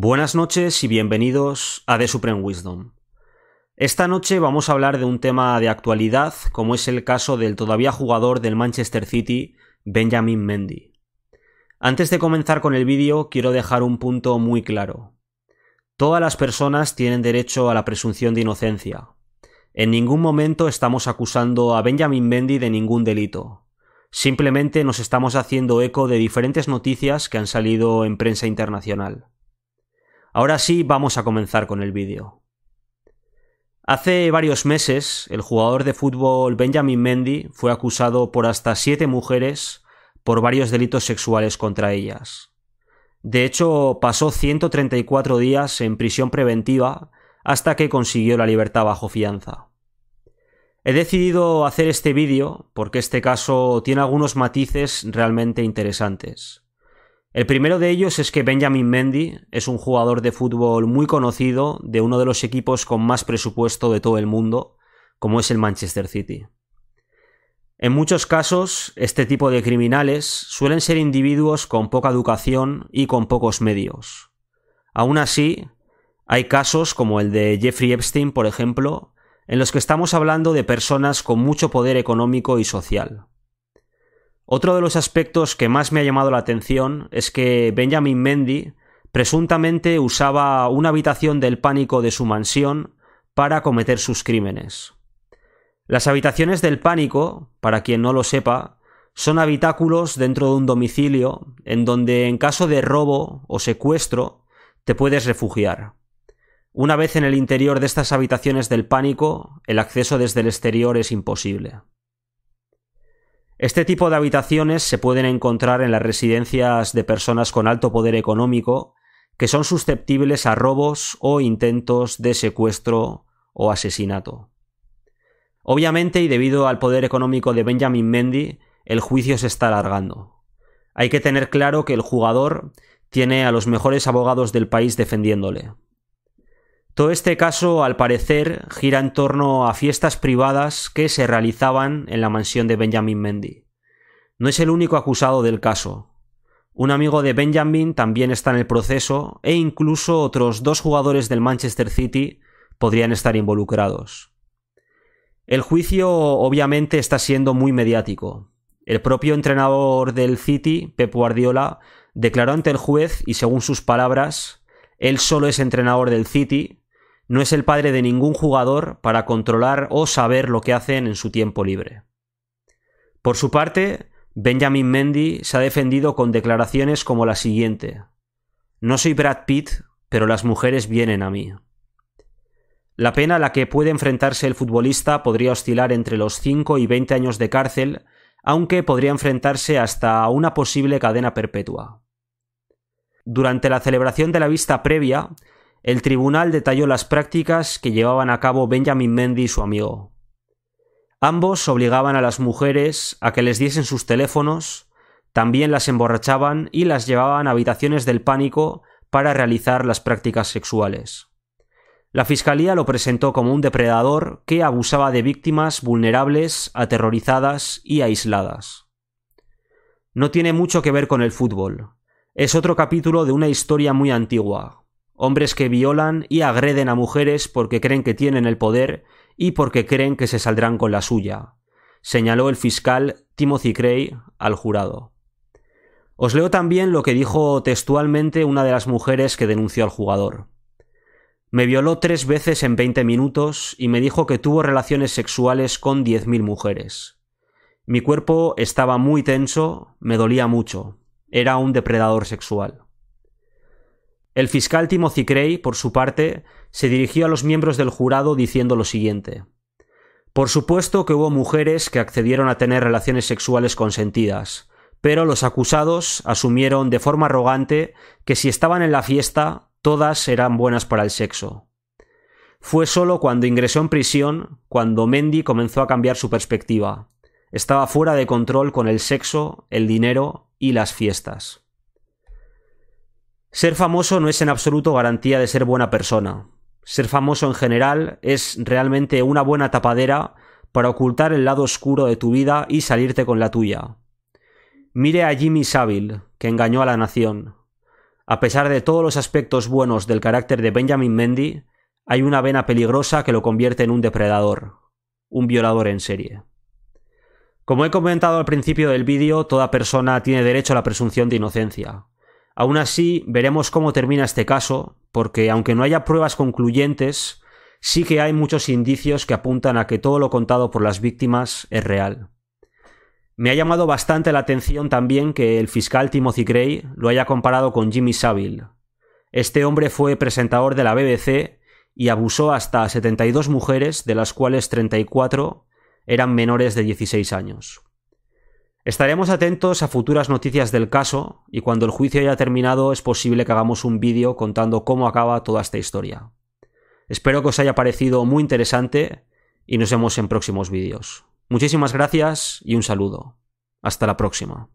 Buenas noches y bienvenidos a The Supreme Wisdom. Esta noche vamos a hablar de un tema de actualidad, como es el caso del todavía jugador del Manchester City, Benjamin Mendy. Antes de comenzar con el vídeo, quiero dejar un punto muy claro. Todas las personas tienen derecho a la presunción de inocencia. En ningún momento estamos acusando a Benjamin Mendy de ningún delito. Simplemente nos estamos haciendo eco de diferentes noticias que han salido en prensa internacional. Ahora sí vamos a comenzar con el vídeo. Hace varios meses, el jugador de fútbol Benjamin Mendy fue acusado por hasta siete mujeres por varios delitos sexuales contra ellas. De hecho, pasó 134 días en prisión preventiva hasta que consiguió la libertad bajo fianza. He decidido hacer este vídeo porque este caso tiene algunos matices realmente interesantes. El primero de ellos es que Benjamin Mendy es un jugador de fútbol muy conocido de uno de los equipos con más presupuesto de todo el mundo, como es el Manchester City. En muchos casos, este tipo de criminales suelen ser individuos con poca educación y con pocos medios. Aún así, hay casos como el de Jeffrey Epstein, por ejemplo, en los que estamos hablando de personas con mucho poder económico y social. Otro de los aspectos que más me ha llamado la atención es que Benjamin Mendy presuntamente usaba una habitación del pánico de su mansión para cometer sus crímenes. Las habitaciones del pánico, para quien no lo sepa, son habitáculos dentro de un domicilio en donde en caso de robo o secuestro te puedes refugiar. Una vez en el interior de estas habitaciones del pánico, el acceso desde el exterior es imposible. Este tipo de habitaciones se pueden encontrar en las residencias de personas con alto poder económico que son susceptibles a robos o intentos de secuestro o asesinato. Obviamente, y debido al poder económico de Benjamin Mendy, el juicio se está alargando. Hay que tener claro que el jugador tiene a los mejores abogados del país defendiéndole. Todo este caso, al parecer, gira en torno a fiestas privadas que se realizaban en la mansión de Benjamin Mendy. No es el único acusado del caso. Un amigo de Benjamin también está en el proceso e incluso otros dos jugadores del Manchester City podrían estar involucrados. El juicio obviamente está siendo muy mediático. El propio entrenador del City, Pep Guardiola, declaró ante el juez y según sus palabras, él solo es entrenador del City no es el padre de ningún jugador para controlar o saber lo que hacen en su tiempo libre. Por su parte, Benjamin Mendy se ha defendido con declaraciones como la siguiente. No soy Brad Pitt, pero las mujeres vienen a mí. La pena a la que puede enfrentarse el futbolista podría oscilar entre los 5 y 20 años de cárcel, aunque podría enfrentarse hasta a una posible cadena perpetua. Durante la celebración de la vista previa, el tribunal detalló las prácticas que llevaban a cabo Benjamin Mendy y su amigo. Ambos obligaban a las mujeres a que les diesen sus teléfonos, también las emborrachaban y las llevaban a habitaciones del pánico para realizar las prácticas sexuales. La fiscalía lo presentó como un depredador que abusaba de víctimas vulnerables, aterrorizadas y aisladas. No tiene mucho que ver con el fútbol. Es otro capítulo de una historia muy antigua, hombres que violan y agreden a mujeres porque creen que tienen el poder y porque creen que se saldrán con la suya, señaló el fiscal Timothy Cray al jurado. Os leo también lo que dijo textualmente una de las mujeres que denunció al jugador. Me violó tres veces en 20 minutos y me dijo que tuvo relaciones sexuales con 10.000 mujeres. Mi cuerpo estaba muy tenso, me dolía mucho. Era un depredador sexual. El fiscal Timo Cicrey, por su parte, se dirigió a los miembros del jurado diciendo lo siguiente. Por supuesto que hubo mujeres que accedieron a tener relaciones sexuales consentidas, pero los acusados asumieron de forma arrogante que si estaban en la fiesta, todas eran buenas para el sexo. Fue solo cuando ingresó en prisión cuando Mendy comenzó a cambiar su perspectiva. Estaba fuera de control con el sexo, el dinero y las fiestas. Ser famoso no es en absoluto garantía de ser buena persona. Ser famoso en general es realmente una buena tapadera para ocultar el lado oscuro de tu vida y salirte con la tuya. Mire a Jimmy Savile, que engañó a la nación. A pesar de todos los aspectos buenos del carácter de Benjamin Mendy, hay una vena peligrosa que lo convierte en un depredador, un violador en serie. Como he comentado al principio del vídeo, toda persona tiene derecho a la presunción de inocencia. Aún así, veremos cómo termina este caso, porque aunque no haya pruebas concluyentes, sí que hay muchos indicios que apuntan a que todo lo contado por las víctimas es real. Me ha llamado bastante la atención también que el fiscal Timothy Gray lo haya comparado con Jimmy Savile. Este hombre fue presentador de la BBC y abusó hasta 72 mujeres, de las cuales 34 eran menores de 16 años. Estaremos atentos a futuras noticias del caso y cuando el juicio haya terminado es posible que hagamos un vídeo contando cómo acaba toda esta historia. Espero que os haya parecido muy interesante y nos vemos en próximos vídeos. Muchísimas gracias y un saludo. Hasta la próxima.